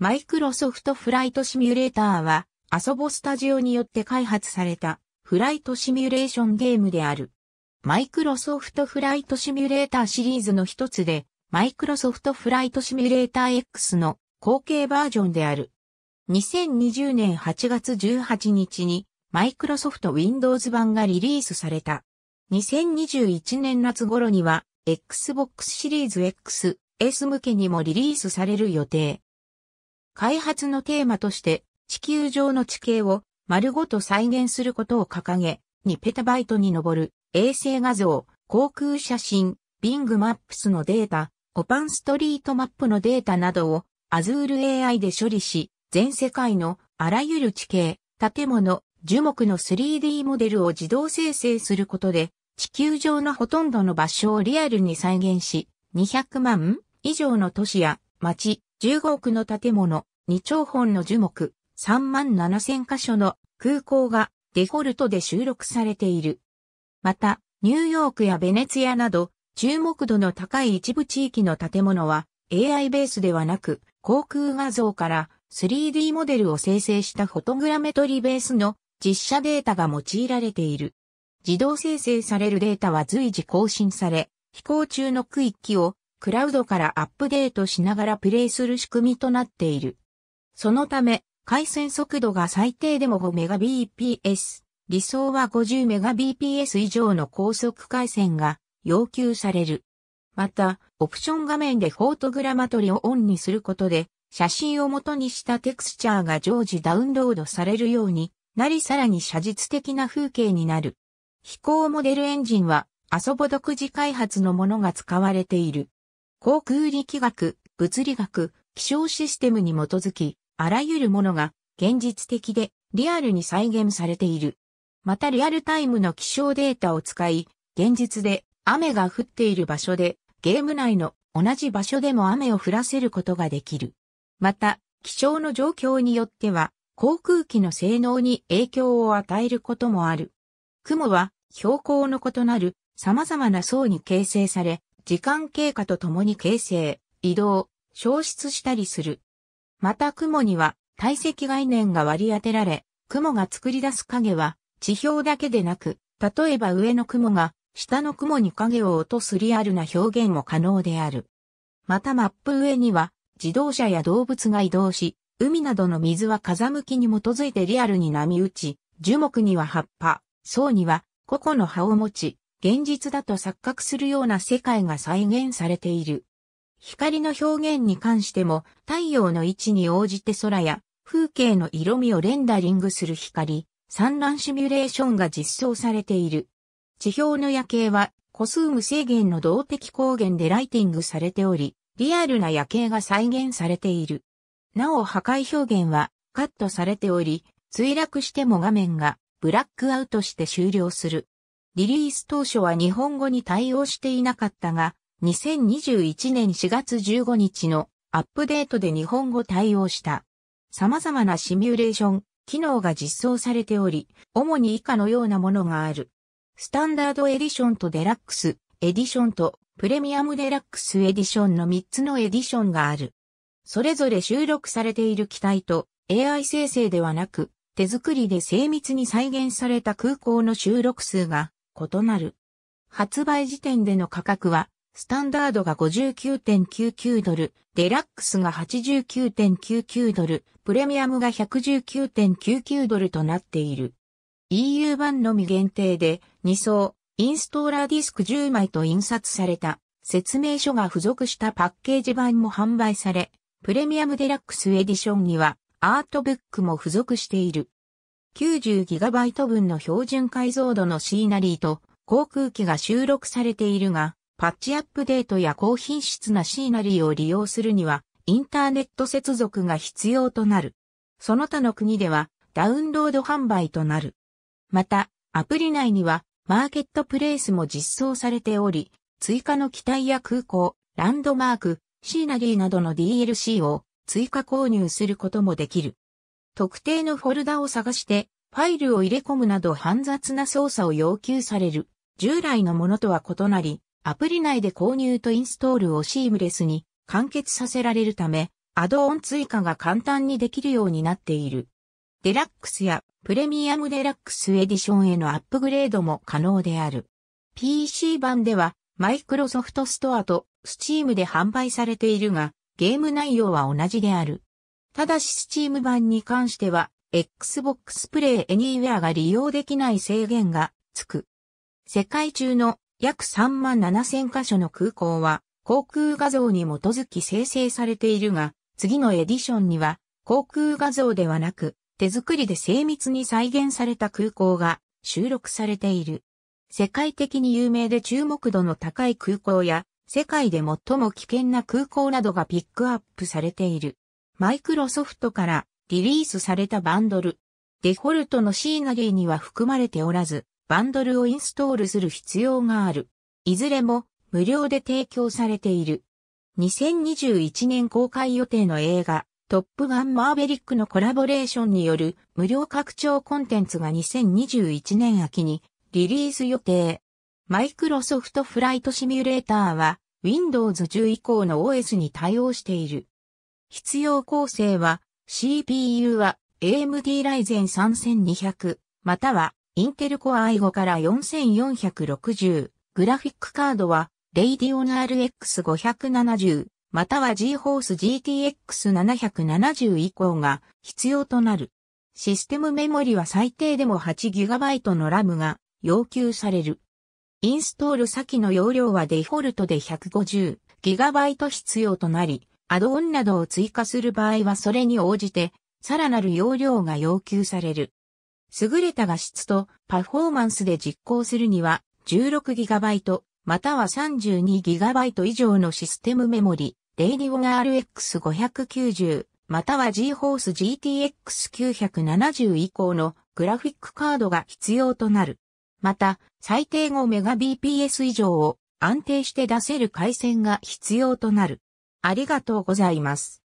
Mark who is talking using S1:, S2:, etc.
S1: マイクロソフトフライトシミュレーターは、アソボスタジオによって開発されたフライトシミュレーションゲームである。マイクロソフトフライトシミュレーターシリーズの一つで、マイクロソフトフライトシミュレーター X の後継バージョンである。2020年8月18日に、マイクロソフト Windows 版がリリースされた。2021年夏頃には、Xbox シリーズ X、S 向けにもリリースされる予定。開発のテーマとして地球上の地形を丸ごと再現することを掲げ、2ペタバイトに上る衛星画像、航空写真、ビングマップスのデータ、オパンストリートマップのデータなどを Azure AI で処理し、全世界のあらゆる地形、建物、樹木の 3D モデルを自動生成することで、地球上のほとんどの場所をリアルに再現し、200万以上の都市や町、15億の建物、二兆本の樹木、3万7千箇所の空港がデフォルトで収録されている。また、ニューヨークやベネツィアなど、注目度の高い一部地域の建物は AI ベースではなく、航空画像から 3D モデルを生成したフォトグラメトリベースの実写データが用いられている。自動生成されるデータは随時更新され、飛行中の区域をクラウドからアップデートしながらプレイする仕組みとなっている。そのため、回線速度が最低でも 5Mbps、理想は 50Mbps 以上の高速回線が要求される。また、オプション画面でフォートグラマトリをオンにすることで、写真を元にしたテクスチャーが常時ダウンロードされるようになりさらに写実的な風景になる。飛行モデルエンジンは、アソボ独自開発のものが使われている。航空力学、物理学、気象システムに基づき、あらゆるものが現実的でリアルに再現されている。またリアルタイムの気象データを使い、現実で雨が降っている場所でゲーム内の同じ場所でも雨を降らせることができる。また、気象の状況によっては航空機の性能に影響を与えることもある。雲は標高の異なる様々な層に形成され、時間経過とともに形成、移動、消失したりする。また雲には体積概念が割り当てられ、雲が作り出す影は地表だけでなく、例えば上の雲が下の雲に影を落とすリアルな表現も可能である。またマップ上には自動車や動物が移動し、海などの水は風向きに基づいてリアルに波打ち、樹木には葉っぱ、層には個々の葉を持ち、現実だと錯覚するような世界が再現されている。光の表現に関しても、太陽の位置に応じて空や風景の色味をレンダリングする光、散乱シミュレーションが実装されている。地表の夜景は、個数無制限の動的光源でライティングされており、リアルな夜景が再現されている。なお破壊表現はカットされており、墜落しても画面がブラックアウトして終了する。リリース当初は日本語に対応していなかったが、2021年4月15日のアップデートで日本語対応した。様々なシミュレーション、機能が実装されており、主に以下のようなものがある。スタンダードエディションとデラックス、エディションとプレミアムデラックスエディションの3つのエディションがある。それぞれ収録されている機体と AI 生成ではなく、手作りで精密に再現された空港の収録数が異なる。発売時点での価格はスタンダードが59.99ドル、デラックスが89.99ドル、プレミアムが119.99ドルとなっている。EU 版のみ限定で2層、インストーラーディスク10枚と印刷された説明書が付属したパッケージ版も販売され、プレミアムデラックスエディションにはアートブックも付属している。90GB 分の標準解像度のシーナリーと航空機が収録されているが、パッチアップデートや高品質なシーナリーを利用するには、インターネット接続が必要となる。その他の国では、ダウンロード販売となる。また、アプリ内には、マーケットプレイスも実装されており、追加の機体や空港、ランドマーク、シーナリーなどの DLC を追加購入することもできる。特定のフォルダを探して、ファイルを入れ込むなど煩雑な操作を要求される、従来のものとは異なり、アプリ内で購入とインストールをシームレスに完結させられるため、アドオン追加が簡単にできるようになっている。デラックスやプレミアムデラックスエディションへのアップグレードも可能である。PC 版ではマイクロソフトストアと Steam で販売されているが、ゲーム内容は同じである。ただし Steam 版に関しては、Xbox Play Anywhere が利用できない制限がつく。世界中の約3万7千箇カ所の空港は航空画像に基づき生成されているが、次のエディションには航空画像ではなく手作りで精密に再現された空港が収録されている。世界的に有名で注目度の高い空港や世界で最も危険な空港などがピックアップされている。マイクロソフトからリリースされたバンドル。デフォルトのシーナリーには含まれておらず、バンドルをインストールする必要がある。いずれも無料で提供されている。2021年公開予定の映画、トップガンマーベリックのコラボレーションによる無料拡張コンテンツが2021年秋にリリース予定。マイクロソフトフライトシミュレーターは Windows 10以降の OS に対応している。必要構成は CPU は AMD Ryzen 3200またはインテルコア i5 から4460。グラフィックカードは、レイディオン RX570、または g ホ o r e GTX770 以降が必要となる。システムメモリは最低でも 8GB の RAM が要求される。インストール先の容量はデフォルトで 150GB 必要となり、アドオンなどを追加する場合はそれに応じて、さらなる容量が要求される。優れた画質とパフォーマンスで実行するには 16GB または 32GB 以上のシステムメモリ、レイディオ RX590 または GForce GTX970 以降のグラフィックカードが必要となる。また、最低 5Mbps 以上を安定して出せる回線が必要となる。ありがとうございます。